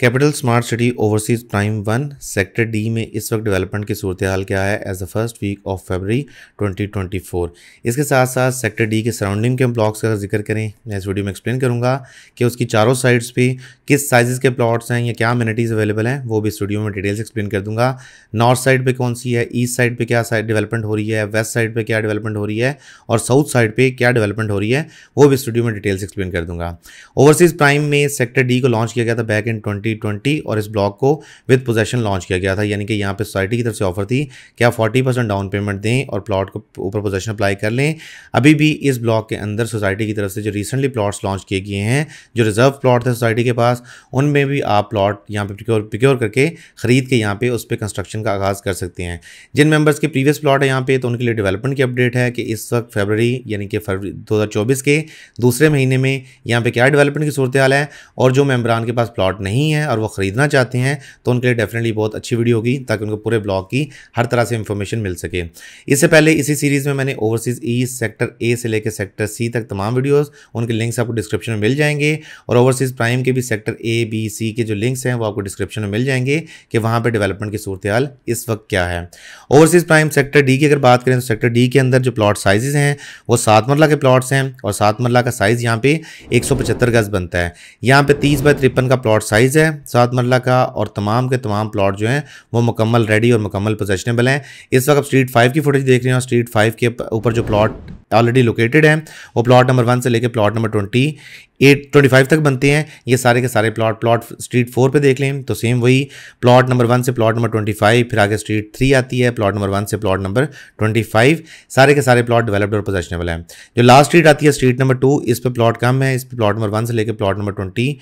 capital smart city overseas prime one sector D में इस वक्त डेवलपमेंट की सूरत हाल क्या है as the first week of February 2024 इसके साथ साथ सेक्टर डी के सराउंडिंग के ब्लॉक्स का जिक्र करें मैं इस वीडियो में एक्सप्लेन करूंगा कि उसकी चारों साइड्स पे किस साइज़ के प्लॉट्स हैं या क्या अम्यूनिटीज़ अवेलेबल हैं वो भी इस वीडियो में डिटेल्स एक्सप्लेन कर दूँगा नॉर्थ साइड पर कौन सी है ईस्ट साइड पर क्या डेवलपमेंट हो रही है वेस्ट साइड पर क्या डेवलपमेंट हो रही है और साउथ साइड पर क्या डेवलपमेंट हो रही है वो भी इस वीडियो में डिटेल्स एक्सप्लेन कर दूँगा ओवरसीज़ प्राइम में सेक्टर डी को लॉन्च किया गया था बैक इन ट्वेंटी 2020 और इस ब्लॉक को विद पोजेशन लॉन्च किया गया था यानी कि यहाँ पे सोसाइटी की तरफ से ऑफर थी कि आप फोर्टी परसेंट डाउन पेमेंट दें और प्लॉट को ऊपर पोजेशन अप्लाई कर लें अभी भी इस ब्लॉक के अंदर सोसाइटी की तरफ से जो रिसेंटली प्लॉट्स लॉन्च किए गए हैं जो रिजर्व प्लॉट थे सोसाइटी के पास उनमें भी आप प्लॉट यहाँ पर प्रिक्योर प्रिक्योर करके ख़रीद के यहाँ पर उस पर कंस्ट्रक्शन का आगाज़ कर सकते हैं जिन मेम्बर्स के प्रीवियस प्लॉट है यहाँ पे तो उनके लिए डेवलपमेंट की अपडेट है कि इस वक्त फरवरी यानी कि फरवरी 2024 के दूसरे महीने में यहाँ पे क्या डेवलपमेंट की सूरत हाल है और जो मेम्बरान के पास प्लॉट नहीं है हैं और वो ख़रीदना चाहते हैं तो उनके लिए डेफिनेटली बहुत अच्छी वीडियो होगी ताकि उनको पूरे ब्लॉग की हर तरह से इन्फॉर्मेशन मिल सके इससे पहले इसी सीरीज़ में मैंने ओवरसीज़ ई सेक्टर ए से लेकर सेक्टर सी तक तमाम वीडियोज़ उनके लिंक्स आपको डिस्क्रिप्शन में मिल जाएंगे और ओवरसीज़ प्राइम के भी सेक्टर ए बी सी के जो लिंक्स हैं वो आपको डिस्क्रिप्शन में मिल जाएंगे कि वहाँ पर डेवलपमेंट की सूरत हाल इस वक्त क्या है ओवरसीज़ प्राइम सेक्टर डी की अगर बात करें तो सेक्टर डी के अंदर जो प्लॉट साइजेज़ हैं वो सात मरला के प्लॉट्स हैं और सात मरला का साइज़ यहाँ पे एक गज़ बनता है यहाँ पे तीस बाय तिरपन का प्लॉट साइज़ है है सात मरला का और तमाम के तमाम प्लाट जो हैं वो मुकम्मल रेडी और मुकम्मल पोजेशनेबल हैं इस वक्त स्ट्रीट फाइव की फुटेज देख रहे हैं और स्ट्रीट फाइव के ऊपर जो प्लाट ऑलरेडी लोकेटेड हैं वो प्लॉट नंबर वन से लेकर plot number twenty eight twenty five तक बनते हैं ये सारे के सारे प्लॉट प्लॉट स्ट्रीट फोर पे देख लें तो सेम वही प्लॉट नंबर वन से प्लॉट नंबर ट्वेंटी फाइव फिर आगे स्ट्रीट थ्री आती है प्लॉट नंबर वन से प्लॉट नंबर ट्वेंटी फाइव सारे के सारे प्लॉट डेवलप्ड और पोजेशनेबल हैं जो लास्ट स्ट्रीट आती है स्ट्रीट नंबर टू इस पर प्लॉट कम है इस पर प्लॉट नंबर वन से लेकर प्लॉट नंबर ट्वेंटी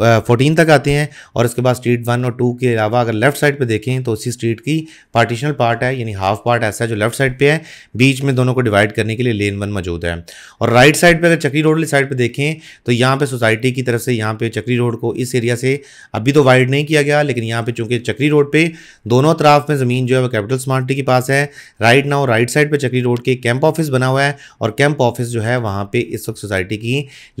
फोर्टीन तक आते हैं और इसके बाद स्ट्रीट वन और टू के अलावा अगर लेफ्ट साइड पर देखें तो उसी स्ट्रीट की पार्टीशनल पार्ट है यानी हाफ पार्ट ऐसा है जो लेफ्ट साइड पर है बीच में दोनों को डिवाइड करने के लिए लेन लेन वन मौजूद है और राइट साइड पे अगर चक्री रोड वाली साइड पे देखें तो यहाँ पे सोसाइटी की तरफ से यहाँ पे चक्री रोड को इस एरिया से अभी तो वाइड नहीं किया गया लेकिन यहाँ पे चूंकि चक्री रोड पे दोनों तरफ में ज़मीन जो है वो कैपिटल स्मार्टी के पास है राइट नाउ राइट साइड पर चक्री रोड के कैंप ऑफिस बना हुआ है और कैंप ऑफिस जो है वहाँ पर इस वक्त सोसाइटी की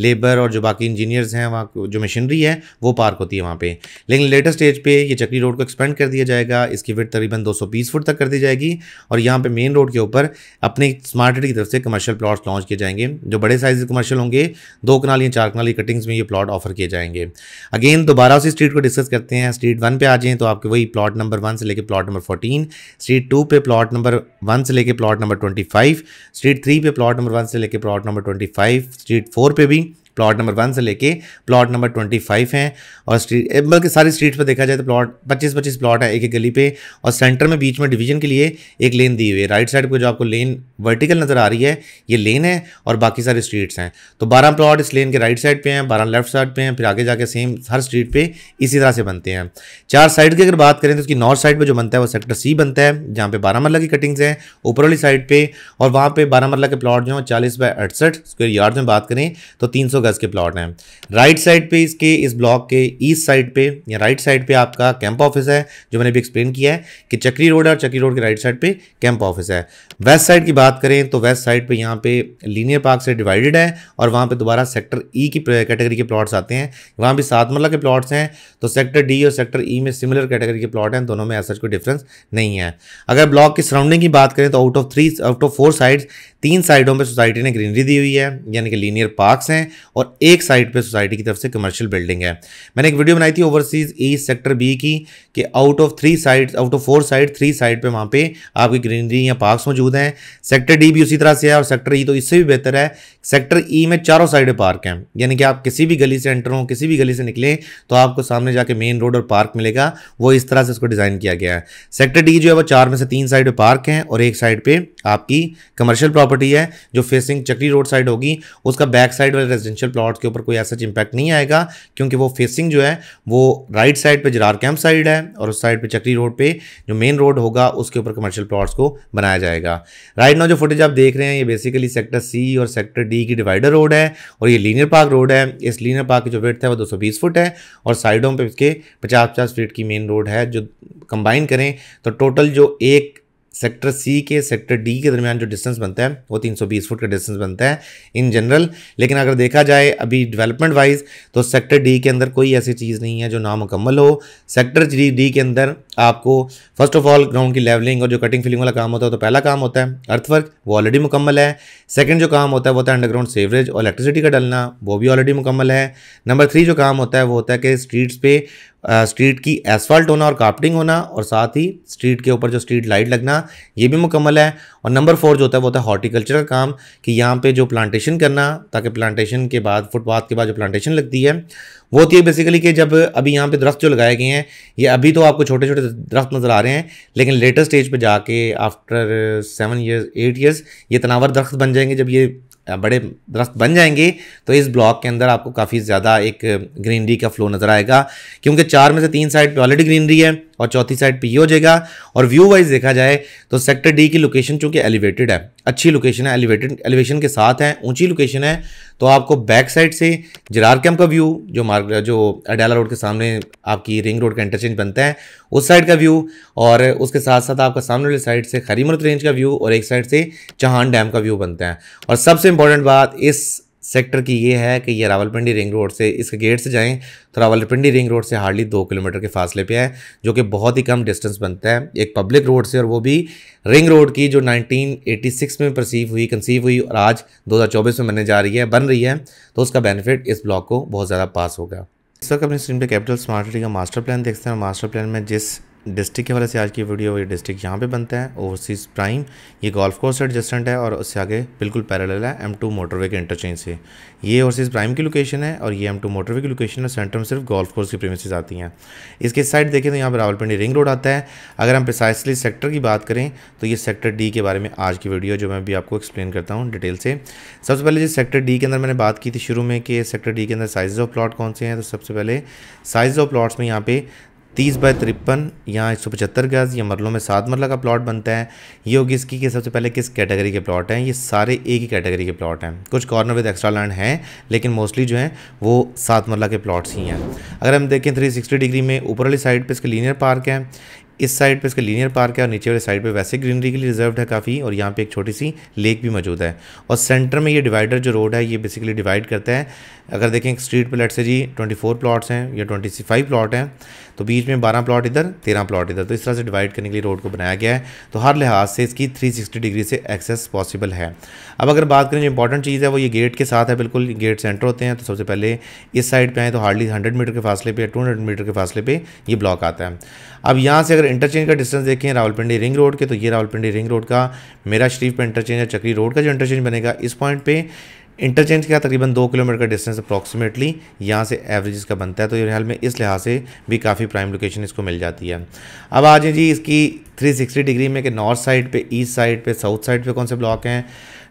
लेबर और जो बाकी इंजीनियर्स हैं वहाँ जो मशीनरी है वो पार्क होती है वहाँ पर लेकिन लेटेस्ट स्टेज पर यह चक्री रोड को एक्सपेंड कर दिया जाएगा इसकी विथ तकरीबन दो फुट तक कर दी जाएगी और यहाँ पर मेन रोड के ऊपर अपने स्मार्ट की तरफ से कमर्शियल कमर्शियल प्लॉट्स लॉन्च किए जाएंगे जो बड़े साइज के कमर्शियल होंगे दो कनाल या चार कनाली कटिंग्स में ये प्लॉट ऑफर किए जाएंगे अगेन दोबारा उसी स्ट्रीट को डिस्कस करते हैं स्ट्रीट वन पे आ जाएँ तो आपके वही प्लॉट नंबर वन से लेकर plot number fourteen street two पे प्लॉट नंबर वन से लेकर plot number twenty five street three पे प्लॉट नंबर वन से लेकर plot number twenty five street four पे भी प्लॉट नंबर वन से लेके प्लॉट नंबर ट्वेंटी फाइव हैं और स्ट्रीट बल्कि सारी स्ट्रीट पर देखा जाए तो प्लॉट पच्चीस पच्चीस प्लॉट है एक एक गली पे और सेंटर में बीच में डिवीजन के लिए एक लेन दी हुई है राइट साइड पर जो आपको लेन वर्टिकल नज़र आ रही है ये लेन है और बाकी सारी स्ट्रीट्स हैं तो बारह प्लॉट इस लेन के राइट साइड पर हैं बारह लेफ्ट साइड पर हैं फिर आगे जाके सेम हर स्ट्रीट पर इसी तरह से बनते हैं चार साइड की अगर बात करें तो उसकी नॉर्थ साइड पर जो बनता है वो सेक्टर सी बनता है जहाँ पे बारह मरला की कटिंग्स हैं ऊपर वाली साइड पर और वहाँ पर बारह मरला के प्लॉट जो हैं चालीस बाय अड़सठ स्क्वेयर यार्ड में बात करें तो तीन सौ गज़ के प्लॉट हैं राइट साइड पे इसके इस ब्लॉक के ईस्ट साइड पे या राइट साइड पे आपका कैंप ऑफिस है जो मैंने भी एक्सप्लेन किया है कि चक्री रोड और चक्री रोड के राइट साइड पे कैंप ऑफिस है वेस्ट साइड की बात करें तो वेस्ट साइड पे यहाँ पे लीनियर पार्क से डिवाइडेड है और वहाँ पे दोबारा सेक्टर ई e की कैटेगरी के प्लॉट्स आते हैं वहाँ भी सात मरला के प्लॉट्स हैं तो सेक्टर डी और सेक्टर ई e में सिमिलर कैटेगरी के प्लॉट हैं दोनों में ऐसा कोई डिफरेंस नहीं है अगर ब्लॉक की सराउंडिंग की बात करें तो out of three out of four sides तीन साइडों पे सोसाइटी ने ग्रीनरी दी हुई है यानी कि लीनियर पार्क्स हैं और एक साइड पे सोसाइटी की तरफ से कमर्शियल बिल्डिंग है मैंने एक वीडियो बनाई थी ओवरसीज ईस्ट सेक्टर बी की कि out of three side out of four side three side पे वहाँ पे आपकी ग्रीनरी या पार्क्स मौजूद हैं सेक्टर डी भी उसी तरह से है और सेक्टर ई e तो इससे भी बेहतर है सेक्टर ई e में चारों साइड पार्क हैं यानी कि आप किसी भी गली से एंटर हों किसी भी गली से निकलें तो आपको सामने जाके मेन रोड और पार्क मिलेगा वो इस तरह से उसको डिज़ाइन किया गया है सेक्टर डी जो है वो चार में से तीन साइड पार्क हैं और एक साइड पर आपकी कमर्शियल प्रॉपर्टी प्रॉपर्टी है जो फेसिंग चक्री रोड साइड होगी उसका बैक साइड वाले रेजिडेंशियल प्लॉट के ऊपर कोई ऐसा इंपैक्ट नहीं आएगा क्योंकि वो फेसिंग जो है वो राइट साइड पर जरार कैंप साइड है और उस साइड पर चक्री रोड पर जो मेन रोड होगा उसके ऊपर कमर्शियल प्लॉट्स को बनाया जाएगा राइट नाउ जो फुटेज आप देख रहे हैं ये बेसिकली सेक्टर सी और सेक्टर डी की डिवाइडर रोड है और ये लीनियर पार्क रोड है इस लीनियर पार्क की जो वेट है वो दो फुट है और साइडों पर इसके पचास पचास फीट की मेन रोड है जो कंबाइन करें तो टोटल जो एक सेक्टर सी के सेक्टर डी के दरमियान जो डिस्टेंस बनता है वो 320 फुट का डिस्टेंस बनता है इन जनरल लेकिन अगर देखा जाए अभी डेवलपमेंट वाइज तो सेक्टर डी के अंदर कोई ऐसी चीज़ नहीं है जो नामुकम्मल हो सेक्टर डी के अंदर आपको फर्स्ट ऑफ ऑल ग्राउंड की लेवलिंग और जो कटिंग फिलिंग वाला काम होता है तो पहला काम होता है अर्थवर्क वो ऑलरेडी मुकम्मल है सेकंड जो काम होता है वो होता है अंडरग्राउंड सेवरेज और इलेक्ट्रिसिटी का डलना वो भी ऑलरेडी मुकम्मल है नंबर थ्री जो काम होता है वो होता है कि स्ट्रीट्स पे स्ट्रीट की एसफॉल्ट होना और कार्पटिंग होना और साथ ही स्ट्रीट के ऊपर जो स्ट्रीट लाइट लगना ये भी मुकम्मल है और नंबर फोर जो होता है वो होता है हॉर्टिकल्चर का काम कि यहाँ पे जो प्लांटेशन करना ताकि प्लांटेशन के बाद फुटपाथ के बाद जो प्लांटेशन लगती है वो होती है बेसिकली कि जब अभी यहाँ पे दरख्त जो लगाए गए हैं ये अभी तो आपको छोटे छोटे दरख्त नज़र आ रहे हैं लेकिन लेटेस्ट स्टेज पर जाके after seven years eight years ये तनावर दरख्त बन जाएंगे जब ये बड़े दरख्त बन जाएंगे तो इस ब्लॉक के अंदर आपको काफ़ी ज़्यादा एक ग्रीनरी का फ्लो नज़र आएगा क्योंकि चार में से तीन साइड पर ऑलरेडी ग्रीनरी है और चौथी साइड पी हो जाएगा और व्यू वाइज देखा जाए तो सेक्टर डी की लोकेशन चूँकि एलिवेटेड है अच्छी लोकेशन है एलिवेटेड एलिवेशन के साथ है ऊंची लोकेशन है तो आपको बैक साइड से जरार कैम्प का व्यू जो मार्ग जो अडाला रोड के सामने आपकी रिंग रोड का इंटरचेंज बनता है उस साइड का व्यू और उसके साथ साथ आपका सामने वाली साइड से खरीमरत रेंज का व्यू और एक साइड से चहान डैम का व्यू बनता है और सबसे इंपॉर्टेंट बात इस सेक्टर की ये है कि ये रावलपिंडी रिंग रोड से इसके गेट से जाएँ तो रावलपिंडी रिंग रोड से हार्डली दो किलोमीटर के फासले पे है जो कि बहुत ही कम डिस्टेंस बनता है एक पब्लिक रोड से और वो भी रिंग रोड की जो 1986 में परसीव हुई कंसीव हुई और आज 2024 में बनने जा रही है बन रही है तो उसका बेनिफिट इस ब्लॉक को बहुत ज़्यादा पास होगा इस वक्त अपनी स्क्रीन पर कैपिटल स्मार्ट सिटी का मास्टर प्लान देखते हैं मास्टर प्लान में जिस डिस्ट्रिक्ट के हवाले से आज की वीडियो ये डिस्ट्रिक्ट यहाँ पे बनता है ओवरसीज़ प्राइम ये गोल्फ कोर्स एडजस्टेंट है और उससे आगे बिल्कुल पैरेलल है एम टू मोटरवे के इंटरचेंज से ये ओवरसीज़ प्राइम की लोकेशन है और ये एम टू मोटरवे की लोकेशन है सेंटर में सिर्फ गोल्फ कोर्स की प्रेमिस आती हैं इसके साइड देखें तो यहाँ पर रावलपिंडी रिंग रोड आता है अगर हम प्रिसाइसली सेक्टर की बात करें तो ये सेक्टर डी के बारे में आज की वीडियो जो मैं अभी आपको एक्सप्लेन करता हूँ डिटेल से सबसे पहले जिस सेक्टर डी के अंदर मैंने बात की थी शुरू में कि सेक्टर डी के अंदर साइज़ ऑफ प्लाट कौन से हैं तो सबसे पहले साइज़ ऑफ प्लाट्स में यहाँ पे तीस बाय तिरपन यहाँ एक सौ पचहत्तर गज़ या मरलों में सात मरला का प्लॉट बनता है ये होगी इसकी कि सबसे पहले किस कैटेगरी के प्लॉट हैं ये सारे एक ही कैटेगरी के प्लॉट हैं कुछ कॉर्नर विद एक्स्ट्रा लैंड हैं लेकिन मोस्टली जो हैं वो सात मरला के प्लॉट्स ही हैं अगर हम देखें थ्री सिक्सटी डिग्री में ऊपर वाली साइड पर इसके लीनियर पार्क है इस साइड पे इसका लीनियर पार्क है और नीचे वाले साइड पे वैसे ग्रीनरी के लिए रिजर्व्ड है काफ़ी और यहाँ पे एक छोटी सी लेक भी मौजूद है और सेंटर में ये डिवाइडर जो रोड है ये बेसिकली डिवाइड करता है अगर देखें स्ट्रीट पर लेट से जी 24 प्लॉट्स हैं या 25 प्लॉट हैं तो बीच में 12 प्लॉट इधर 13 प्लॉट इधर तो इस तरह से डिवाइड करने के लिए रोड को बनाया गया है तो हर लिहाज से इसकी 360 डिग्री से एक्सेस पॉसिबल है अब अगर बात करें जो इंपॉर्टेंट चीज़ है वो ये गेट के साथ है बिल्कुल गेट सेंटर होते हैं तो सबसे पहले इस साइड पर आए तो हार्डली हंड्रेड मीटर के फासले पर टू मीटर के फासले पर ये ब्लॉक आता है अब यहाँ से अगर इंटरचेंज का डिस्टेंस देखें रावलपिंडी रिंग रोड के तो ये रावलपिंडी रिंग रोड का मेरा शरीफ पर इंटरचेंज है चक्री रोड का जो इंटरचेंज बनेगा इस पॉइंट पर इंटरचेंज क्या तकरीबन दो किलोमीटर का डिस्टेंस अप्रॉक्सीमेटली यहाँ से एवरेज इसका बनता है तो हाल में इस लिहाज से भी काफ़ी प्राइम लोकेशन इसको मिल जाती है अब आ जाए जी इसकी 360 डिग्री में कि नॉर्थ साइड पे ईस्ट साइड पे साउथ साइड पे कौन से ब्लॉक हैं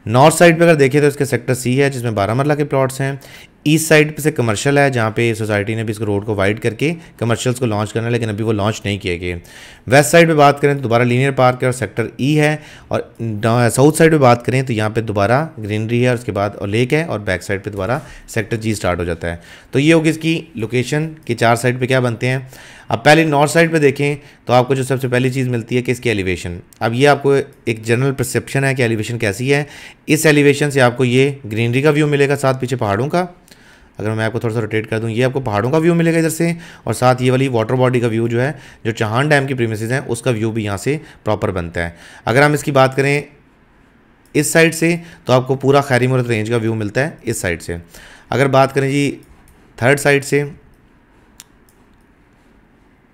नॉर्थ साइड पे अगर देखें तो इसके सेक्टर सी है जिसमें बारह मरला के प्लॉट्स हैं ईस्ट साइड से कमर्शियल है जहाँ पे सोसाइटी ने भी इसको रोड को वाइड करके कमर्शियल्स को लॉन्च करना है लेकिन अभी वो लॉन्च नहीं किए गए वेस्ट साइड पे बात करें तो दोबारा लीनियर पार्क है और सेक्टर ई e है और साउथ साइड पे बात करें तो यहाँ पे दोबारा ग्रीनरी है और उसके बाद और लेक है और बैक साइड पर दोबारा सेक्टर जी स्टार्ट हो जाता है तो ये होगी इसकी लोकेशन के चार साइड पर क्या बनते हैं अब पहले नॉर्थ साइड पर देखें तो आपको जो सबसे पहली चीज़ मिलती है कि इसकी एलिवेशन अब ये आपको एक जनरल परसेप्शन है कि एलिवेशन कैसी है इस एलिवेशन से आपको ये ग्रीनरी का व्यू मिलेगा साथ पीछे पहाड़ों का अगर मैं आपको थोड़ा सा रोटेट कर दूँ ये आपको पहाड़ों का व्यू मिलेगा इधर से और साथ ये वाली वाटर बॉडी का व्यू जो है जो चहान डैम की प्रीमिसेज हैं उसका व्यू भी यहाँ से प्रॉपर बनता है अगर हम इसकी बात करें इस साइड से तो आपको पूरा खैरी मुरत रेंज का व्यू मिलता है इस साइड से अगर बात करें जी थर्ड साइड से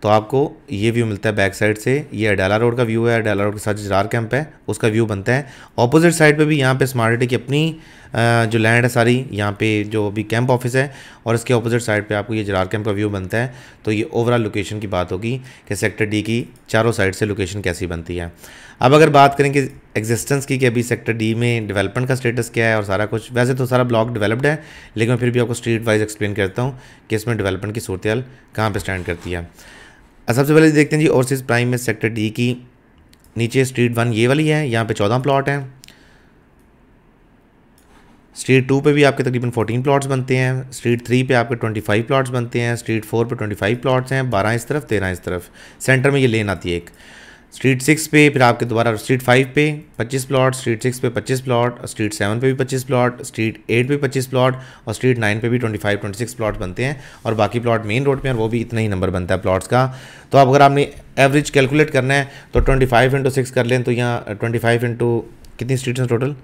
तो आपको ये व्यू मिलता है बैक साइड से ये अडाला रोड का व्यू है अडाला रोड के साथ जरार कैंप है उसका व्यू बनता है ऑपोजिट साइड पे भी यहाँ पे स्मार्ट सिटी की अपनी जो लैंड है सारी यहाँ पे जो अभी कैंप ऑफिस है और इसके अपोजिट साइड पे आपको ये जरार कैंप का व्यू बनता है तो ये ओवरऑल लोकेशन की बात होगी कि सेक्टर डी की चारों साइड से लोकेशन कैसी बनती है अब अगर बात करें कि एग्जिस्टेंस की कि अभी सेक्टर डी में डेवलपमेंट का स्टेटस क्या है और सारा कुछ वैसे तो सारा ब्लॉक डेवलप्ड है लेकिन फिर भी आपको स्ट्रीट वाइज एक्सप्लेन करता हूँ कि इसमें डेवलपमेंट की सूरत कहाँ पर स्टैंड करती है सबसे पहले देखते हैं जी ओवरसीज़ प्राइम में सेक्टर डी की नीचे स्ट्रीट वन ये वाली है यहाँ पे चौदह प्लॉट हैं स्ट्रीट टू पे भी आपके तकरीबन 14 प्लॉट्स बनते हैं स्ट्रीट थ्री पे आपके 25 प्लॉट्स बनते हैं स्ट्रीट फोर पे 25 प्लॉट्स हैं बारह इस तरफ तेरह इस तरफ सेंटर में ये लेन आती है एक स्ट्रीट सिक्स पे फिर आपके दोबारा स्ट्रीट फाइव पे पच्चीस प्लॉट स्ट्रीट सिक्स पे पच्चीस प्लॉट स्ट्रीट सेवन पे भी पच्चीस प्लॉट स्ट्रीट एट पे पच्चीस प्लॉट और स्ट्रीट नाइन पे भी twenty five twenty six plot बनते हैं और बाकी प्लॉट मेन रोड पे और वो भी इतना ही नंबर बनता है प्लॉट्स का तो आप अगर आपने एवरेज कैलकुलेट करना है तो ट्वेंटी फाइव इंटू सिक्स कर लें तो यहाँ ट्वेंटी फाइव इंटू कितनी स्ट्रीट्स हैं टोटल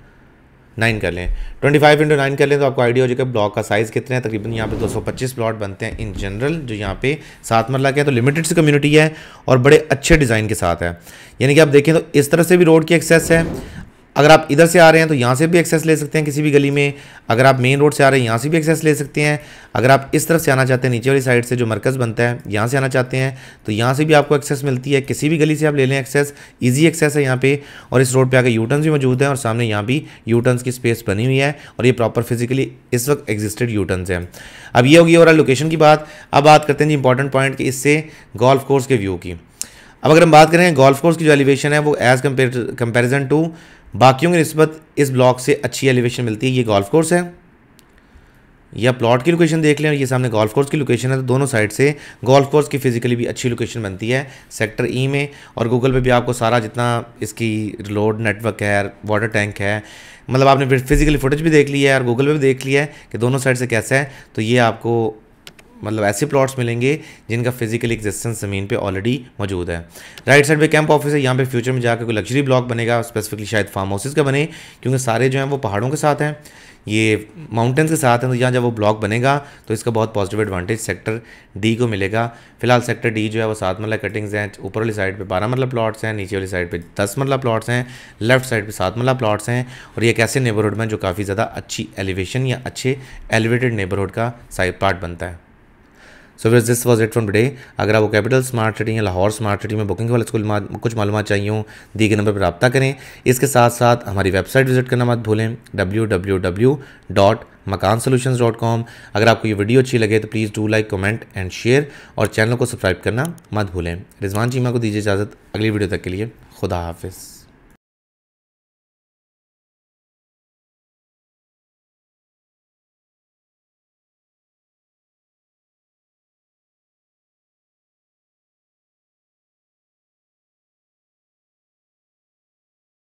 नाइन कर लें ट्वेंटी फाइव इंटू नाइन कर लें तो आपको आइडिया हो जाएगा ब्लॉक का साइज़ कितने हैं तकरीबन यहाँ पे 225 प्लॉट बनते हैं इन जनरल जो यहाँ पे सात मरला के हैं तो लिमिटेड सी कम्युनिटी है और बड़े अच्छे डिज़ाइन के साथ है यानी कि आप देखें तो इस तरह से भी रोड की एक्सेस है अगर आप इधर से आ रहे हैं तो यहाँ से भी एक्सेस ले सकते हैं किसी भी गली में अगर आप मेन रोड से आ रहे हैं यहाँ से भी एक्सेस ले सकते हैं अगर आप इस तरफ से आना चाहते हैं नीचे वाली साइड से जो मरकज़ बनता है यहाँ से आना चाहते हैं तो यहाँ से भी आपको एक्सेस मिलती है किसी भी गली से आप ले लें एक्सेस ईजी एक्सेस है यहाँ पर और इस रोड पर आगे यूटर्न भी मौजूद हैं और सामने यहाँ भी यूटर्न की स्पेस बनी हुई है और ये प्रॉपर फिजिकली इस वक्त एग्जिस्टेड यूटर्न हैं अब ये होगी ओवरऑल लोकेशन की बात अब बात करते हैं जी इंपॉर्टेंट पॉइंट कि इससे गोल्फ कोर्स के व्यू की अब अगर हम बात करें गोल्फ कोर्स की जो एलिवेशन है वो एज़ कम्पेयर कम्पेरिजन टू बाकियों की नस्बत इस ब्लॉक से अच्छी एलिवेशन मिलती है ये गोल्फ कोर्स है या प्लॉट की लोकेशन देख लें और ये सामने गोल्फ कोर्स की लोकेशन है तो दोनों साइड से गोल्फ कोर्स की फिजिकली भी अच्छी लोकेशन बनती है सेक्टर ई e में और गूगल पे भी आपको सारा जितना इसकी लोड नेटवर्क है वाटर टैंक है मतलब आपने फिजिकली फुटेज भी देख लिया है और गूगल पे भी देख लिया है कि दोनों साइड से कैसा है तो ये आपको मतलब ऐसे प्लॉट्स मिलेंगे जिनका फिजिकल एग्जिस्टेंस ज़मीन पे ऑलरेडी मौजूद है राइट साइड पे कैंप ऑफिस है यहाँ पे फ्यूचर में जाकर कोई लग्जरी ब्लॉक बनेगा स्पेसिफिकली शायद फार्म हाउसेज का बने क्योंकि सारे जो हैं वो पहाड़ों के साथ हैं ये माउंटेन्स के साथ हैं तो यहाँ जब वो ब्लॉक बनेगा तो इसका बहुत पॉजिटिव एडवांटेज सेक्टर डी को मिलेगा फिलहाल सेक्टर डी जो है वो सात मरला कटिंग्स हैं ऊपर वाली साइड पे बारह मरला प्लॉट्स हैं नीचे वाली साइड पे दस मरला प्लॉट्स हैं लेफ्ट साइड पे सात मरला प्लॉट्स हैं और ये एक ऐसे नेबरहुड में जो काफ़ी ज़्यादा अच्छी एलिवेशन या अच्छे एलिवेटेड नेबरहुड का साइड पार्ट बनता है सो फिर this was it from today अगर आपको कैपिटल स्मार्ट सिटी या लाहौर स्मार्ट सिटी में बुकिंग वाले स्कूल कुछ मालूम चाहिए हों दी गए नंबर पर रबा करें इसके साथ साथ हमारी वेबसाइट विजिट करना मत भूलें W W W dot Makaan solution dot com अगर आपको ये वीडियो अच्छी लगे तो please do like comment and share और चैनल को सब्सक्राइब करना मत भूलें रिजवान चीमा को दीजिए इजाज़त अगली वीडियो तक के लिए खुदा हाफिज़